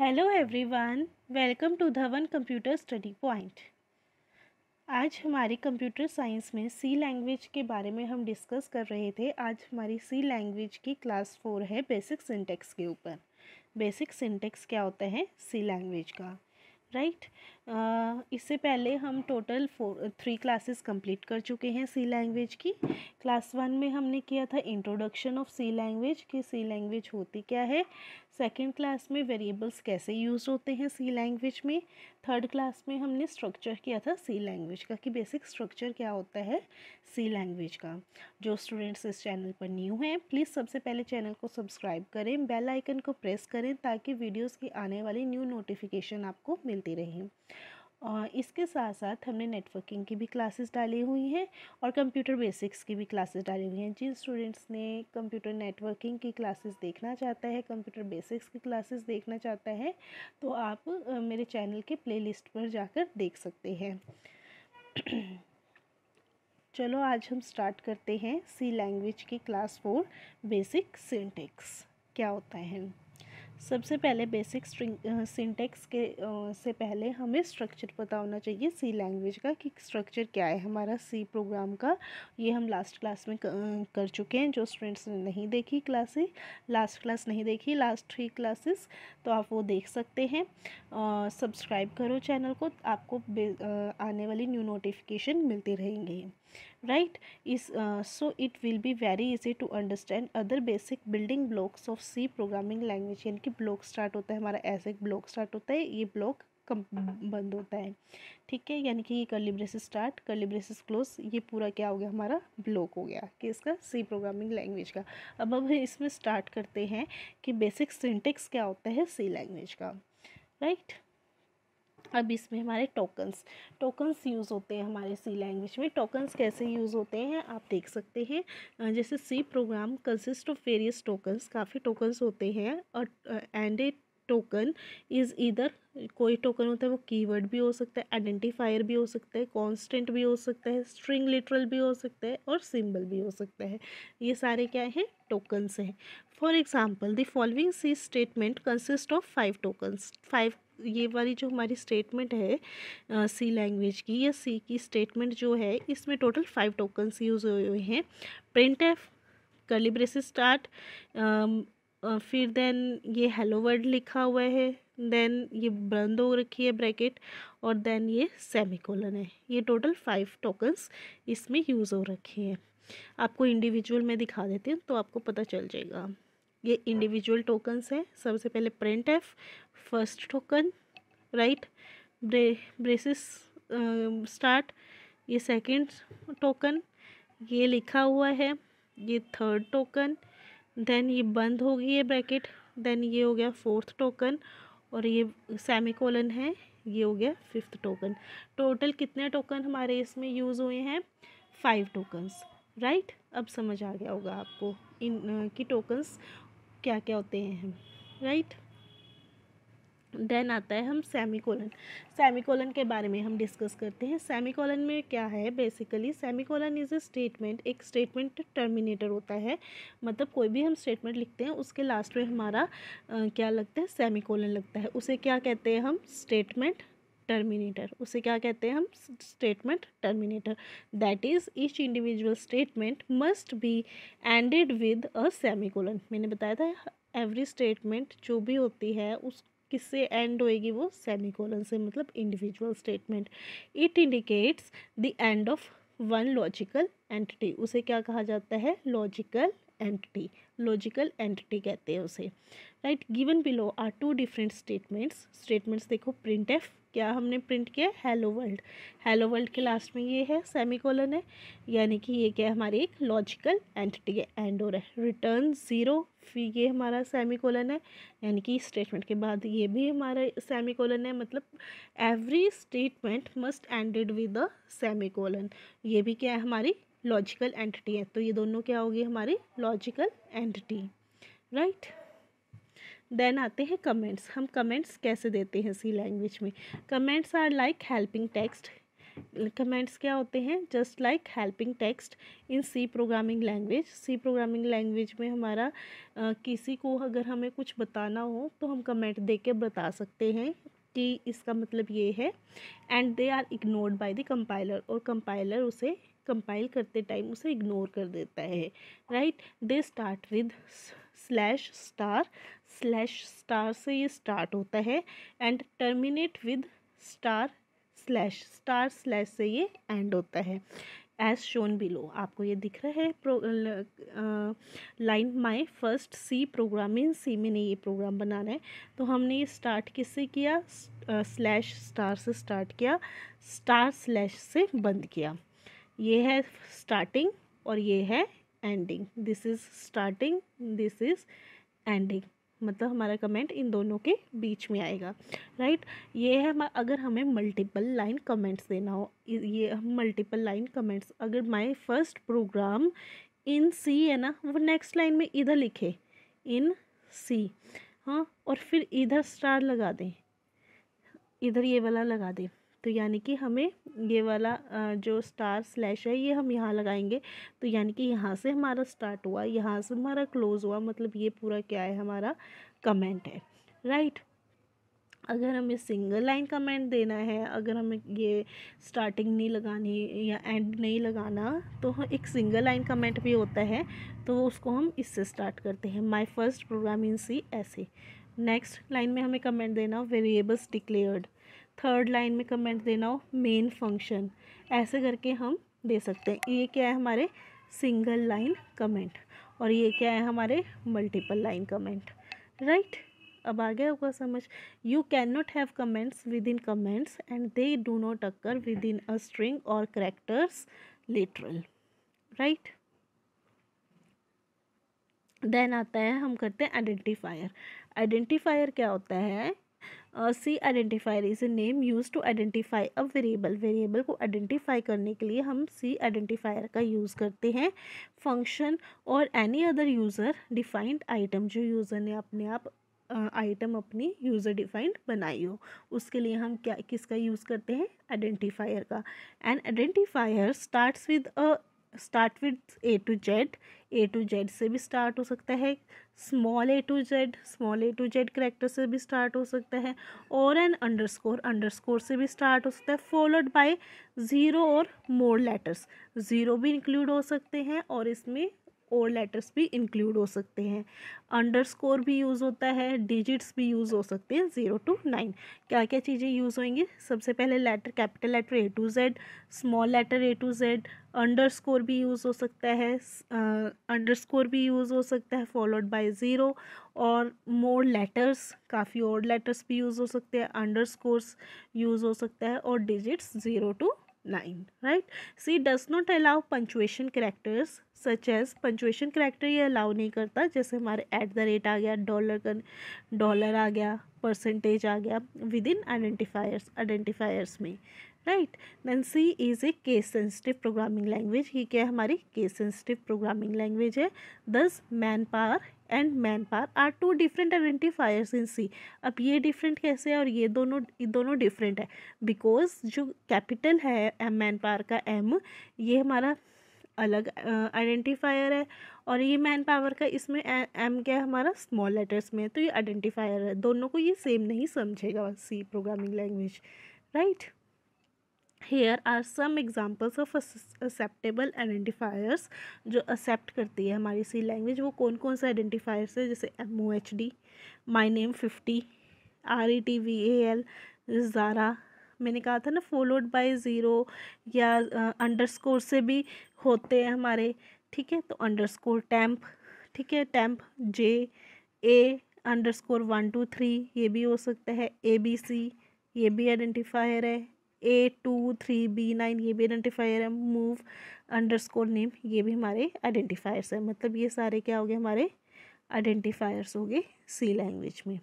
Hello everyone welcome to Dhawan computer study point आज हमारे computer science में सी लैंग्वेज के बारे में हम डिस्कस कर रहे थे आज हमारी सी लैंग्वेज की क्लास फोर है बेसिक सिंटेक्स के ऊपर बेसिक सिंटेक्स क्या होता है सी लैंग्वेज का राइट right? इससे पहले हम total four three classes complete कर चुके हैं सी लैंग्वेज की क्लास वन में हमने किया था इंट्रोडक्शन ऑफ सी लैंग्वेज कि सी लैंग्वेज होती क्या है सेकेंड क्लास में वेरिएबल्स कैसे यूज होते हैं सी लैंग्वेज में थर्ड क्लास में हमने स्ट्रक्चर किया था सी लैंग्वेज का कि बेसिक स्ट्रक्चर क्या होता है सी लैंग्वेज का जो स्टूडेंट्स इस चैनल पर न्यू हैं प्लीज़ सबसे पहले चैनल को सब्सक्राइब करें बेल आइकन को प्रेस करें ताकि वीडियोस की आने वाली न्यू नोटिफिकेशन आपको मिलती रहें और इसके साथ साथ हमने नेटवर्किंग की भी क्लासेस डाली हुई हैं और कंप्यूटर बेसिक्स की भी क्लासेस डाली हुई हैं जिन स्टूडेंट्स ने कंप्यूटर नेटवर्किंग की क्लासेस देखना चाहता है कंप्यूटर बेसिक्स की क्लासेस देखना चाहता है तो आप मेरे चैनल के प्लेलिस्ट पर जाकर देख सकते हैं चलो आज हम स्टार्ट करते हैं सी लैंग्वेज की क्लास फोर बेसिक सेंटेक्स क्या होता है सबसे पहले बेसिक स्ट्रिंग सिंटेक्स के आ, से पहले हमें स्ट्रक्चर पता होना चाहिए सी लैंग्वेज का कि स्ट्रक्चर क्या है हमारा सी प्रोग्राम का ये हम लास्ट क्लास में कर चुके हैं जो स्टूडेंट्स ने नहीं देखी क्लासें लास्ट क्लास नहीं देखी लास्ट थ्री क्लासेस तो आप वो देख सकते हैं सब्सक्राइब करो चैनल को आपको आ, आने वाली न्यू नोटिफिकेशन मिलती रहेंगी right is uh, so it will be very easy to understand other basic building blocks of C programming language यानी कि ब्लॉक स्टार्ट होता है हमारा ऐसे ब्लॉक स्टार्ट होता है ये ब्लॉक कम बंद होता है ठीक है यानी कि ये curly braces start curly braces close ये पूरा क्या हो गया हमारा ब्लॉक हो गया कि इसका सी प्रोग्रामिंग लैंग्वेज का अब अब इसमें स्टार्ट करते हैं कि बेसिक सिंटेक्स क्या होता है सी लैंग्वेज का राइट right? अब इसमें हमारे टोकन्स टोकन्स यूज़ होते हैं हमारे सी लैंग्वेज में टोकन्स कैसे यूज़ होते हैं आप देख सकते हैं जैसे C program consist of various tokens काफ़ी टोकन्स होते हैं और एंड ए टोकन इज़ इधर कोई टोकन होता है वो कीवर्ड भी हो सकता है आइडेंटिफायर भी हो सकता है कांस्टेंट भी हो सकता है स्ट्रिंग लिटरल भी हो सकता है और सिंबल भी हो सकता है ये सारे क्या हैं टोकन्स हैं for example the following C statement consist of five tokens five ये वाली जो हमारी स्टेटमेंट है सी लैंग्वेज की या सी की स्टेटमेंट जो है इसमें टोटल फाइव टोकन्स यूज़ हुए हैं प्रिंट एफ कलिब्रेस स्टार्ट फिर देन ये हेलो वर्ड लिखा हुआ है देन ये बंद हो रखी है ब्रैकेट और देन ये सेमी कोलन है ये टोटल फाइव टोकन्स इसमें यूज़ हो रखे हैं आपको इंडिविजुअल में दिखा देती हूँ तो आपको पता चल जाएगा ये इंडिविजुअल टोकन्स हैं सबसे पहले print F first token right ब्रे ब्रेसिस स्टार्ट ये सेकंड टोकन ये लिखा हुआ है ये थर्ड टोकन देन ये बंद हो गई है ब्रैकेट देन ये हो गया फोर्थ टोकन और ये सेमी कोलन है ये हो गया फिफ्थ टोकन टोटल कितने टोकन हमारे इसमें यूज़ हुए हैं फाइव टोकन्स राइट अब समझ आ गया होगा आपको इन की टोकन्स क्या क्या होते हैं राइट देन आता है हम सेमी कोलन सेमी कोलन के बारे में हम डिस्कस करते हैं सेमी कोलन में क्या है basically semi colon is a statement एक स्टेटमेंट टर्मिनेटर होता है मतलब कोई भी हम स्टेटमेंट लिखते हैं उसके लास्ट में हमारा आ, क्या लगता है सेमी कोलन लगता है उसे क्या कहते हैं हम स्टेटमेंट टर्मिनेटर उसे क्या कहते हैं हम statement terminator that is each individual statement must be ended with a semicolon मैंने बताया था एवरी स्टेटमेंट जो भी होती है उस किससे एंड होएगी वो सेमीकोलन से मतलब individual statement it indicates the end of one logical entity उसे क्या कहा जाता है लॉजिकल एंटिटी लॉजिकल एंटिटी कहते हैं उसे right given below are two different statements statements देखो प्रिंट एफ क्या हमने प्रिंट किया हैलो वर्ल्ड हैलो वर्ल्ड के लास्ट में ये है सेमी कॉलन है यानी कि ये क्या है हमारी एक लॉजिकल एंटिटी है एंड और रिटर्न ज़ीरो फिर ये हमारा सेमी कॉलन है यानी कि स्टेटमेंट के बाद ये भी हमारा सेमी कॉलन है मतलब every statement must ended with a semi colon ये भी क्या है हमारी लॉजिकल एंटिटी है तो ये दोनों क्या होगी हमारी लॉजिकल एंटिटी राइट देन आते हैं कमेंट्स हम कमेंट्स कैसे देते हैं सी लैंग्वेज में comments are like helping text comments क्या होते हैं just like helping text in C programming language C programming language में हमारा आ, किसी को अगर हमें कुछ बताना हो तो हम कमेंट दे के बता सकते हैं कि इसका मतलब ये है and they are ignored by the compiler और कंपाइलर उसे कंपाइल करते टाइम उसे इग्नोर कर देता है right they start with slash star slash star से ये स्टार्ट होता है and terminate with star slash star slash से ये एंड होता है एज शोन बिलो आपको ये दिख रहा है line my first C program in C में ये प्रोग्राम बनाना है तो हमने ये स्टार्ट किससे किया स्लैश स्टार से स्टार्ट किया स्टार स्लैश से बंद किया ये है स्टार्टिंग और ये है ending this is starting this is ending मतलब हमारा कमेंट इन दोनों के बीच में आएगा राइट ये है अगर हमें मल्टीपल लाइन कमेंट्स देना हो ये हम मल्टीपल लाइन कमेंट्स अगर my first program in C है ना वो नेक्स्ट लाइन में इधर लिखे इन सी हाँ और फिर इधर स्टार लगा दें इधर ये वाला लगा दें तो यानी कि हमें ये वाला जो स्टार स्लैश है ये हम यहाँ लगाएंगे तो यानी कि यहाँ से हमारा स्टार्ट हुआ यहाँ से हमारा क्लोज़ हुआ मतलब ये पूरा क्या है हमारा कमेंट है राइट अगर हमें सिंगल लाइन कमेंट देना है अगर हमें ये स्टार्टिंग नहीं लगानी या एंड नहीं लगाना तो हाँ, एक सिंगल लाइन कमेंट भी होता है तो उसको हम इससे स्टार्ट करते हैं my first program in C ऐसे नेक्स्ट लाइन में हमें कमेंट देना वेरिएबल्स डिक्लेयर्ड थर्ड लाइन में कमेंट देना हो मेन फंक्शन ऐसे करके हम दे सकते हैं ये क्या है हमारे सिंगल लाइन कमेंट और ये क्या है हमारे मल्टीपल लाइन कमेंट राइट अब आ गया होगा समझ you can not have comments within comments and they do not occur within a string और करेक्टर्स लिटरल राइट देन आता है हम करते हैं आइडेंटिफायर आइडेंटिफायर क्या होता है C identifier is a name use to identify a variable variable को आइडेंटिफाई करने के लिए हम सी आइडेंटिफायर का यूज़ करते हैं फंक्शन और any other user defined item जो यूज़र ने अपने आप आइटम अपनी यूज़र डिफाइंड बनाई हो उसके लिए हम क्या किसका यूज़ करते हैं आइडेंटिफायर का end identifier start with a start with A to Z A to Z से भी स्टार्ट हो सकता है small A to Z small A to Z character से भी स्टार्ट हो सकता है और एन अंडरस्कोर अंडरस्कोर से भी स्टार्ट हो सकता है फॉलोड बाय ज़ीरो और मोर लेटर्स ज़ीरो भी इंक्लूड हो सकते हैं और इसमें और लेटर्स भी इंक्लूड हो सकते हैं अंडरस्कोर भी यूज़ होता है डिजिट्स भी यूज़ हो सकते हैं ज़ीरो टू नाइन क्या क्या चीज़ें यूज़ होंगी सबसे पहले letter capital letter A to Z small letter A to Z underscore भी यूज़ हो सकता है अंडरस्कोर uh, भी यूज़ हो सकता है फॉलोड बाय ज़ीरो और मोर लेटर्स काफ़ी और लेटर्स भी यूज़ हो सकते हैं अंडर यूज़ हो सकता है और digits zero to line right see it does not allow punctuation characters such as punctuation character ye allow nahi karta jaise hamare at the rate aa gaya dollar ka dollar aa gaya percentage aa gaya within identifiers identifiers mein right then C is a case sensitive programming language ये क्या है हमारी case sensitive programming language है thus manpower and manpower are two different identifiers in C अब ये different कैसे है और ये दोनों ये दोनों डिफरेंट है बिकॉज जो कैपिटल है मैन पावर का एम ये हमारा अलग आइडेंटिफायर है और ये मैन पावर का इसमें एम क्या है हमारा स्मॉल लेटर्स में है तो ये आइडेंटिफायर है दोनों को ये सेम नहीं समझेगा C programming language right here are some examples of acceptable identifiers जो एक्सेप्ट करती है हमारी सी लैंग्वेज वो कौन कौन से आइडेंटिफायर्स है जैसे M O H D my name fifty R E T V A L Zara मैंने कहा था ना फॉलोड बाई ज़ीरो या अंडर uh, स्कोर से भी होते हैं हमारे ठीक है तो अंडर स्कोर टैम्प ठीक है temp J A underscore one two three ये भी हो सकता है ए बी सी ये भी आइडेंटिफायर है A two three B nine ये भी आइडेंटिफायर है मूव अंडर स्कोर नेम ये भी हमारे आइडेंटिफायर्स हैं मतलब ये सारे क्या हो गए हमारे आइडेंटिफायर्स हो गए सी लैंग्वेज में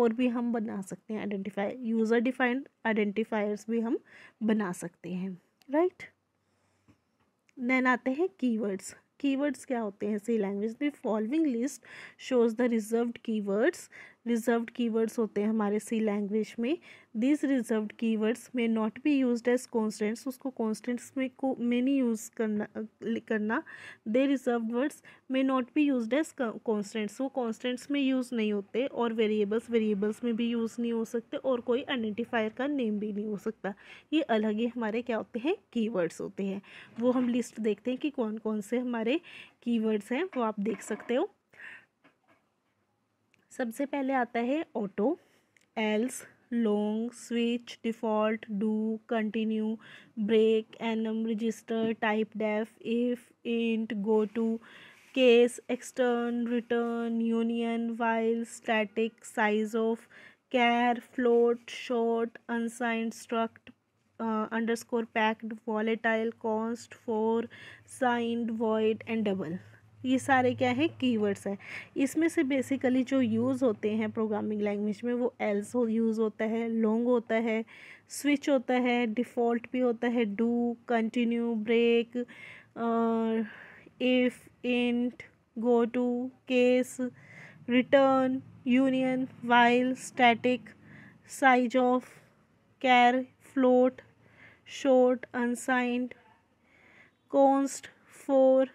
और भी हम बना सकते हैं आइडेंटिफायर यूज़र डिफाइंड आइडेंटिफायर्स भी हम बना सकते हैं राइट नैन आते हैं कीवर्ड्स कीवर्ड्स क्या होते हैं सी लैंग्वेज में following list shows the reserved keywords reserve keywords होते हैं हमारे सी लैंग्वेज में this reserve keywords may not be use as constants उसको कॉन्स्टेंट्स में को में नहीं यूज़ करना करना they reserve words may not be use as constants वो कॉन्स्टेंट्स में यूज़ नहीं होते और वेरिएबल्स वेरिएबल्स में भी यूज़ नहीं हो सकते और कोई आइडेंटिफायर का नेम भी नहीं हो सकता ये अलग ही हमारे क्या होते हैं की होते हैं वो हम लिस्ट देखते हैं कि कौन कौन से हमारे की हैं वो आप देख सकते हो सबसे पहले आता है auto else long switch default do continue break enum register typedef if int goto case extern return union while static sizeof char float short unsigned struct underscore packed volatile const for signed void and double ये सारे क्या है keywords हैं इसमें से basically जो use होते हैं प्रोग्रामिंग लैंग्वेज में वो एल्स हो यूज़ होता है लॉन्ग होता है स्विच होता है डिफ़ॉल्ट भी होता है do continue break if int goto case return union while static sizeof char float short unsigned const for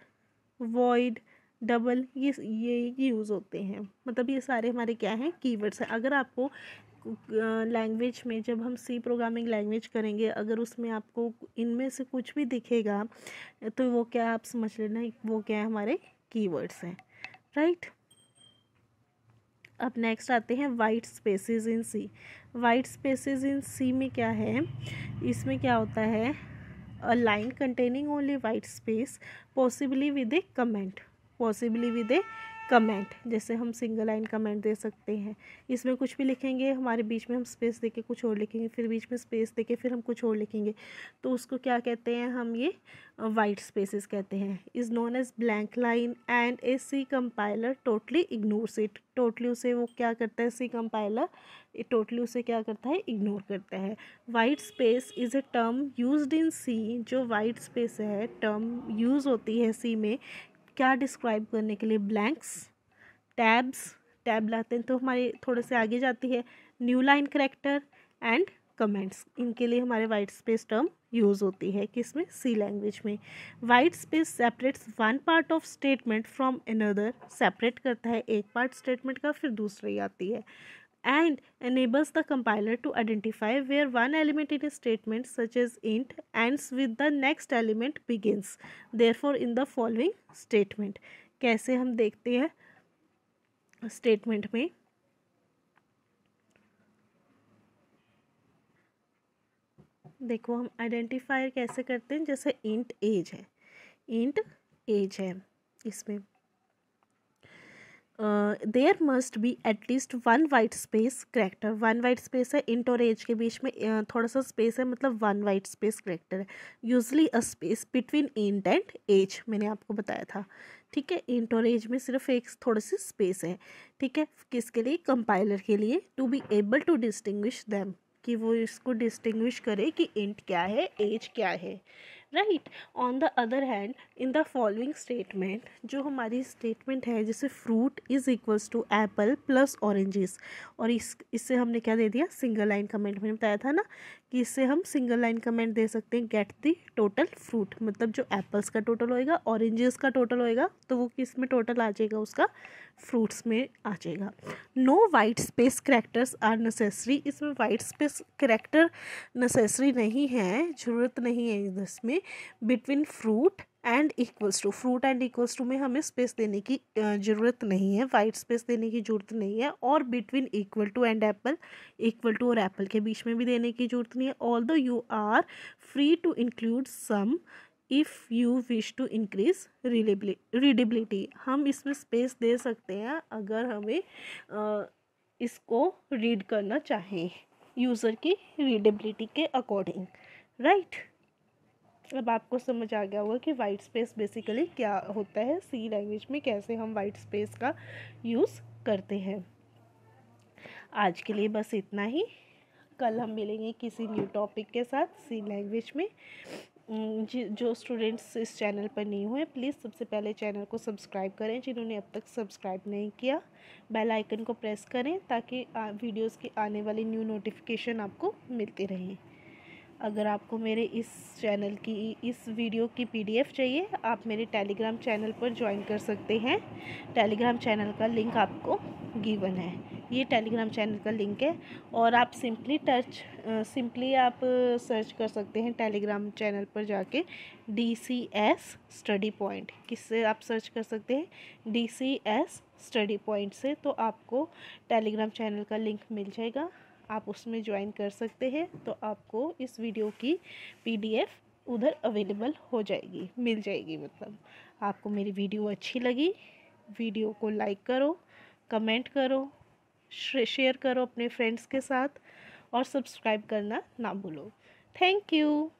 void double ये ये यूज़ होते हैं मतलब ये सारे हमारे क्या हैं कीवर्ड्स हैं अगर आपको लैंग्वेज में जब हम सी प्रोग्रामिंग लैंग्वेज करेंगे अगर उसमें आपको इनमें से कुछ भी दिखेगा तो वो क्या आप समझ लेना वो क्या है हमारे कीवर्ड्स हैं राइट अब नेक्स्ट आते हैं white spaces in C white spaces in C में क्या है इसमें क्या होता है a line containing only white space possibly with a comment possibly with a comment जैसे हम सिंगल लाइन कमेंट दे सकते हैं इसमें कुछ भी लिखेंगे हमारे बीच में हम स्पेस देके कुछ और लिखेंगे फिर बीच में स्पेस देके फिर हम कुछ और लिखेंगे तो उसको क्या कहते हैं हम ये वाइट स्पेसेस कहते हैं is known as blank line and a C compiler totally ignores it totally उसे वो क्या करता है सी कंपाइलर टोटली उसे क्या करता है इग्नोर करता है white space is a term use in C जो वाइट स्पेस है टर्म यूज़ होती है सी में क्या डिस्क्राइब करने के लिए ब्लैंक्स टैब्स टैब लाते हैं तो हमारे थोड़े से आगे जाती है new line character and comments इनके लिए हमारे वाइट स्पेस टर्म यूज़ होती है किस में सी लैंग्वेज में white space separates one part of statement from another separate करता है एक पार्ट स्टेटमेंट का फिर दूसरी आती है and enables the compiler to identify where one element in a statement such as int ends with the next element begins therefore in the following statement kaise hum dekhte hain statement mein देखो हम identifier कैसे करते हैं जैसे int age है int age है इसमें uh, there must be at least one white space character one white space है इंट और एज के बीच में थोड़ा सा स्पेस है मतलब वन वाइट स्पेस करेक्टर है usually a space between int and age मैंने आपको बताया था ठीक है इंट और एज में सिर्फ एक थोड़ी सी स्पेस है ठीक है किसके लिए कंपाइलर के लिए to be able to distinguish them कि वो इसको डिस्टिंग्विश करे कि इंट क्या है एज क्या है right on the other hand in the following statement जो हमारी स्टेटमेंट है जैसे fruit is equals to apple plus oranges और इस इससे हमने क्या दे दिया सिंगल लाइन कमेंट में बताया था ना कि इससे हम सिंगल लाइन कमेंट दे सकते हैं गेट दी टोटल फ्रूट मतलब जो एप्पल्स का टोटल होएगा ऑरेंजेस का टोटल होएगा तो वो किस में टोटल आ जाएगा उसका फ्रूट्स में आ जाएगा no white space characters are necessary इसमें वाइट स्पेस करेक्टर नेसेसरी नहीं है ज़रूरत नहीं है इसमें between fruit and equals to fruit and equals to में हमें स्पेस देने की ज़रूरत नहीं है वाइट स्पेस देने की ज़रूरत नहीं है और between equal to and apple equal to और एप्पल के बीच में भी देने की ज़रूरत नहीं है all though you are free to include some if you wish to increase readability हम इसमें स्पेस दे सकते हैं अगर हमें इसको रीड करना चाहें यूज़र की रीडेबिलिटी के अकॉर्डिंग राइट right? मतलब आपको समझ आ गया होगा कि वाइट स्पेस बेसिकली क्या होता है सी लैंग्वेज में कैसे हम वाइट स्पेस का यूज़ करते हैं आज के लिए बस इतना ही कल हम मिलेंगे किसी न्यू टॉपिक के साथ सी लैंग्वेज में जो स्टूडेंट्स इस चैनल पर नहीं हुए प्लीज़ सबसे पहले चैनल को सब्सक्राइब करें जिन्होंने अब तक सब्सक्राइब नहीं किया बेल आइकन को प्रेस करें ताकि वीडियोस की आने वाली न्यू नोटिफिकेशन आपको मिलती रहें अगर आपको मेरे इस चैनल की इस वीडियो की पीडीएफ चाहिए आप मेरे टेलीग्राम चैनल पर ज्वाइन कर सकते हैं टेलीग्राम चैनल का लिंक आपको गिवन है ये टेलीग्राम चैनल का लिंक है और आप सिंपली टच सिंपली आप सर्च कर सकते हैं टेलीग्राम चैनल पर जाके D C S study point किससे आप सर्च कर सकते हैं D C S study point से तो आपको टेलीग्राम चैनल का लिंक मिल जाएगा आप उसमें ज्वाइन कर सकते हैं तो आपको इस वीडियो की पीडीएफ उधर अवेलेबल हो जाएगी मिल जाएगी मतलब आपको मेरी वीडियो अच्छी लगी वीडियो को लाइक करो कमेंट करो शेयर करो अपने फ्रेंड्स के साथ और सब्सक्राइब करना ना भूलो थैंक यू